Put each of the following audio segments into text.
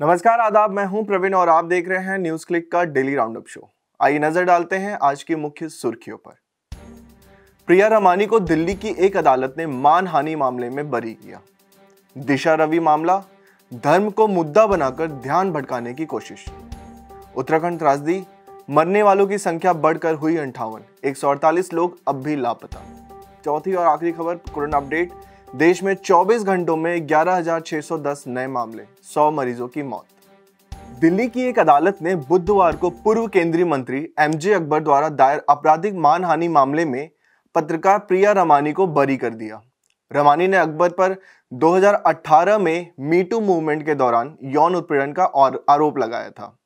नमस्कार आदाब मैं हूं प्रवीण और आप देख रहे हैं न्यूज क्लिक का डेली राउंडअप शो आइए नजर डालते हैं आज की मुख्य सुर्खियों पर प्रिया रमानी को दिल्ली की एक अदालत ने मानहानि मामले में बरी किया दिशा रवि मामला धर्म को मुद्दा बनाकर ध्यान भटकाने की कोशिश उत्तराखंड त्रासदी मरने वालों की संख्या बढ़कर हुई अंठावन एक लोग अब भी लापता चौथी और आखिरी खबर कोरोना अपडेट देश में 24 घंटों में 11,610 नए मामले 100 मरीजों की मौत दिल्ली की एक अदालत ने बुधवार को पूर्व केंद्रीय मंत्री एमजे अकबर द्वारा दायर आपराधिक मानहानि मामले में पत्रकार प्रिया रमानी को बरी कर दिया रमानी ने अकबर पर 2018 में मीटू मूवमेंट के दौरान यौन उत्पीड़न का और आरोप लगाया था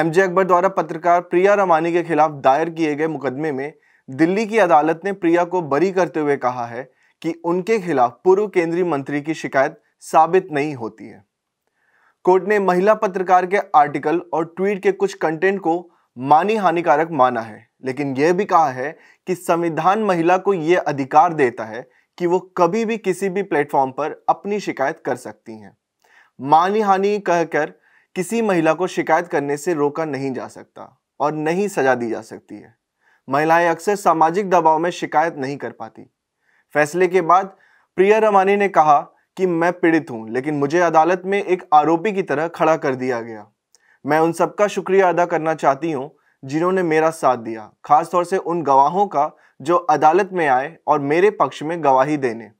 एमजे अकबर द्वारा पत्रकार प्रिया रमानी के खिलाफ दायर किए गए मुकदमे में दिल्ली की अदालत ने प्रिया को बरी करते हुए कहा है कि उनके खिलाफ पूर्व केंद्रीय मंत्री की शिकायत साबित नहीं होती है कोर्ट ने महिला पत्रकार के आर्टिकल और ट्वीट के कुछ कंटेंट को मानी हानिकारक माना है लेकिन यह भी कहा है कि संविधान महिला को यह अधिकार देता है कि वो कभी भी किसी भी प्लेटफॉर्म पर अपनी शिकायत कर सकती हैं मानी हानि कहकर किसी महिला को शिकायत करने से रोका नहीं जा सकता और नहीं सजा दी जा सकती है महिलाएं अक्सर सामाजिक दबाव में शिकायत नहीं कर पाती फैसले के बाद प्रिया रमानी ने कहा कि मैं पीड़ित हूं लेकिन मुझे अदालत में एक आरोपी की तरह खड़ा कर दिया गया मैं उन सबका शुक्रिया अदा करना चाहती हूं जिन्होंने मेरा साथ दिया खासतौर से उन गवाहों का जो अदालत में आए और मेरे पक्ष में गवाही देने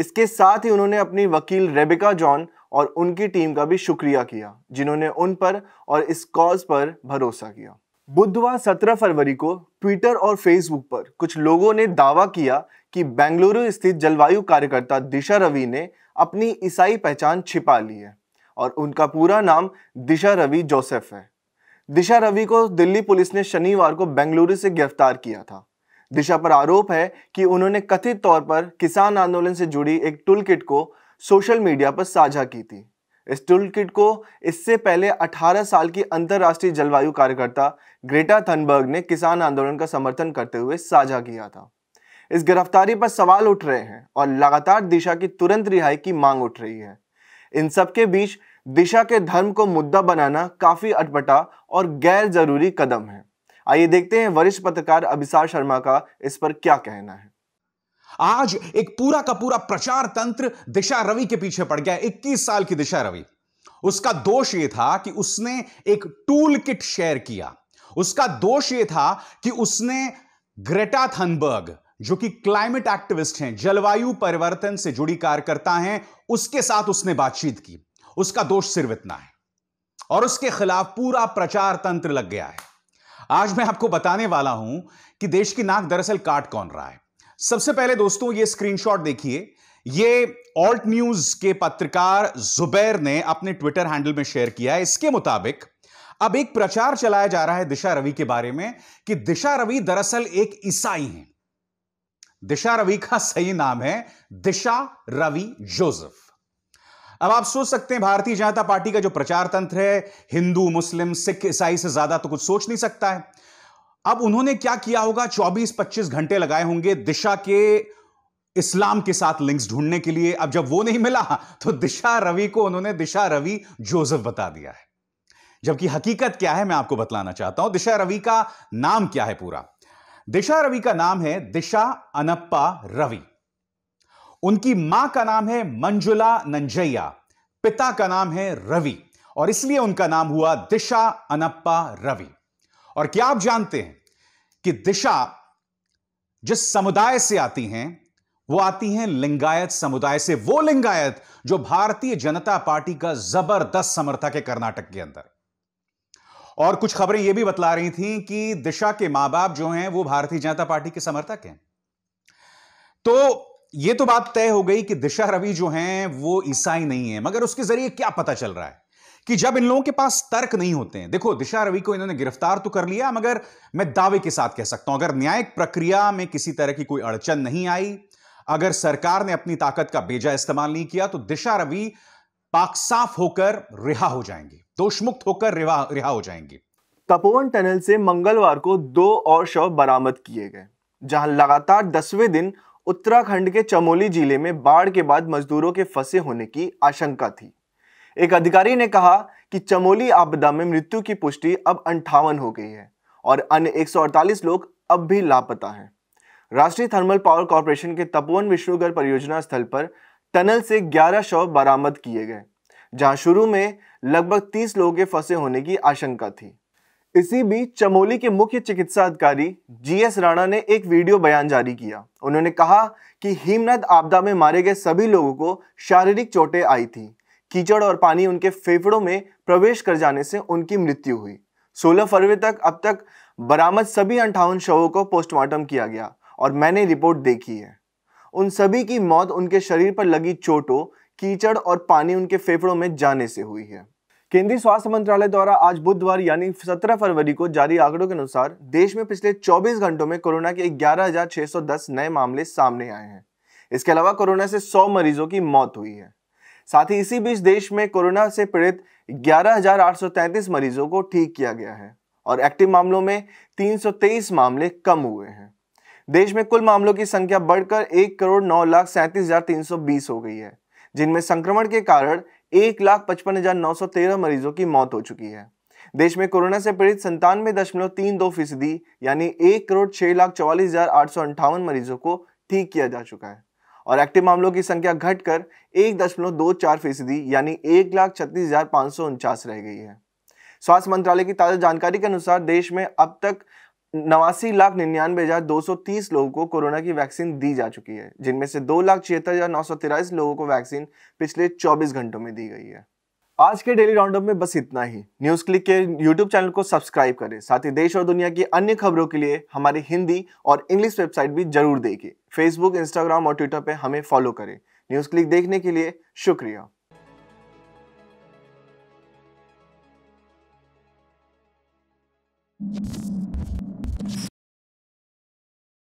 इसके साथ ही उन्होंने अपनी वकील रेबिका जॉन और उनकी टीम का भी शुक्रिया किया जिन्होंने उन पर और इस कॉज पर भरोसा किया बुधवार 17 फरवरी को ट्विटर और फेसबुक पर कुछ लोगों ने दावा किया कि बेंगलुरु स्थित जलवायु कार्यकर्ता दिशा रवि ने अपनी ईसाई पहचान छिपा ली है और उनका पूरा नाम दिशा रवि जोसेफ है दिशा रवि को दिल्ली पुलिस ने शनिवार को बेंगलुरु से गिरफ्तार किया था दिशा पर आरोप है कि उन्होंने कथित तौर पर किसान आंदोलन से जुड़ी एक टूल किट को सोशल मीडिया पर साझा की थी इस टूल किट को इससे पहले 18 साल की अंतर्राष्ट्रीय जलवायु कार्यकर्ता ग्रेटा थनबर्ग ने किसान आंदोलन का समर्थन करते हुए साझा किया था इस गिरफ्तारी पर सवाल उठ रहे हैं और लगातार दिशा की तुरंत रिहाई की मांग उठ रही है इन सबके बीच दिशा के धर्म को मुद्दा बनाना काफी अटपटा और गैर जरूरी कदम है आइए देखते हैं वरिष्ठ पत्रकार अभिसार शर्मा का इस पर क्या कहना है आज एक पूरा का पूरा प्रचार तंत्र दिशा रवि के पीछे पड़ गया 21 साल की दिशा रवि उसका दोष यह था कि उसने एक टूल किट शेयर किया उसका दोष यह था कि उसने ग्रेटा थनबर्ग जो कि क्लाइमेट एक्टिविस्ट हैं जलवायु परिवर्तन से जुड़ी कार्यकर्ता हैं उसके साथ उसने बातचीत की उसका दोष सिर्फ इतना है और उसके खिलाफ पूरा प्रचार तंत्र लग गया है आज मैं आपको बताने वाला हूं कि देश की नाक दरअसल काट कौन रहा है सबसे पहले दोस्तों ये स्क्रीनशॉट देखिए ये ऑल्ट न्यूज के पत्रकार जुबैर ने अपने ट्विटर हैंडल में शेयर किया है इसके मुताबिक अब एक प्रचार चलाया जा रहा है दिशा रवि के बारे में कि दिशा रवि दरअसल एक ईसाई हैं दिशा रवि का सही नाम है दिशा रवि जोसेफ अब आप सोच सकते हैं भारतीय जनता पार्टी का जो प्रचार तंत्र है हिंदू मुस्लिम सिख ईसाई से ज्यादा तो कुछ सोच नहीं सकता है अब उन्होंने क्या किया होगा 24-25 घंटे लगाए होंगे दिशा के इस्लाम के साथ लिंक्स ढूंढने के लिए अब जब वो नहीं मिला तो दिशा रवि को उन्होंने दिशा रवि जोसेफ बता दिया है जबकि हकीकत क्या है मैं आपको बतलाना चाहता हूं दिशा रवि का नाम क्या है पूरा दिशा रवि का नाम है दिशा अनप्पा रवि उनकी मां का नाम है मंजुला नंजैया पिता का नाम है रवि और इसलिए उनका नाम हुआ दिशा अनप्पा रवि और क्या आप जानते हैं कि दिशा जिस समुदाय से आती हैं वो आती हैं लिंगायत समुदाय से वो लिंगायत जो भारतीय जनता पार्टी का जबरदस्त समर्थक है कर्नाटक के अंदर और कुछ खबरें यह भी बतला रही थी कि दिशा के मां बाप जो हैं वो भारतीय जनता पार्टी के समर्थक हैं तो यह तो बात तय हो गई कि दिशा रवि जो हैं वो ईसाई नहीं है मगर उसके जरिए क्या पता चल रहा है कि जब इन लोगों के पास तर्क नहीं होते हैं देखो दिशा रवि को इन्होंने गिरफ्तार तो कर लिया मगर मैं दावे के साथ कह सकता हूं अगर न्यायिक प्रक्रिया में किसी तरह की कोई अड़चन नहीं आई अगर सरकार ने अपनी ताकत का बेजा इस्तेमाल नहीं किया तो दिशा रवि पाक साफ होकर रिहा हो जाएंगे दोषमुक्त होकर रिहा हो जाएंगे तपोवन टनल से मंगलवार को दो और शव बरामद किए गए जहां लगातार दसवें दिन उत्तराखंड के चमोली जिले में बाढ़ के बाद मजदूरों के फंसे होने की आशंका थी एक अधिकारी ने कहा कि चमोली आपदा में मृत्यु की पुष्टि अब अंठावन हो गई है और अन्य एक लोग अब भी लापता हैं राष्ट्रीय थर्मल पावर कॉरपोरेशन के तपोवन विष्णुगढ़ परियोजना स्थल पर टनल से 11 शव बरामद किए गए जहां शुरू में लगभग 30 लोगों के फंसे होने की आशंका थी इसी बीच चमोली के मुख्य चिकित्सा अधिकारी जीएस राणा ने एक वीडियो बयान जारी किया उन्होंने कहा कि हिमनद आपदा में मारे गए सभी लोगों को शारीरिक चोटें आई थी कीचड़ और पानी उनके फेफड़ों में प्रवेश कर जाने से उनकी मृत्यु हुई 16 फरवरी तक अब तक बरामद सभी अंठावन शवों को पोस्टमार्टम किया गया और मैंने रिपोर्ट देखी है उन सभी की मौत उनके शरीर पर लगी चोटों कीचड़ और पानी उनके फेफड़ों में जाने से हुई है केंद्रीय स्वास्थ्य मंत्रालय द्वारा आज बुधवार यानी 17 फरवरी को जारी आंकड़ों के अनुसार देश में पिछले 24 घंटों में कोरोना के 11,610 नए मामले सामने आए हैं इसके अलावा कोरोना से 100 मरीजों की मौत हुई है साथ ही इसी बीच देश में कोरोना से पीड़ित 11,833 मरीजों को ठीक किया गया है और एक्टिव मामलों में 323 मामले कम हुए हैं देश में कुल मामलों की संख्या बढ़कर एक करोड़ नौ लाख सैंतीस हजार तीन सौ बीस हो गई है जिनमें संक्रमण के कारण एक लाख पचपन हजार नौ सौ तेरह मरीजों की मौत हो चुकी है देश में कोरोना से पीड़ित संतानवे दशमलव तीन दो फीसदी यानी एक करोड़ छह लाख चौवालीस हजार आठ सौ अंठावन मरीजों को ठीक किया जा चुका है और एक्टिव मामलों की संख्या घटकर एक दशमलव दो चार फीसदी यानी एक लाख छत्तीस हजार पाँच सौ उनचास रह गई है स्वास्थ्य मंत्रालय की ताज़ा जानकारी के अनुसार देश में अब तक नवासी लाख निन्यानवे हजार दो सौ तीस लोगों को कोरोना की वैक्सीन दी जा चुकी है जिनमें से दो लाख छिहत्तर हजार नौ सौ तिरालीस लोगों को वैक्सीन पिछले चौबीस घंटों में दी गई है आज के डेली राउंडअप में बस इतना ही न्यूज क्लिक के यूट्यूब चैनल को सब्सक्राइब करें साथ ही देश और दुनिया की अन्य खबरों के लिए हमारी हिंदी और इंग्लिश वेबसाइट भी जरूर देखिए फेसबुक इंस्टाग्राम और ट्विटर पे हमें फॉलो करें न्यूज़ क्लिक देखने के लिए शुक्रिया you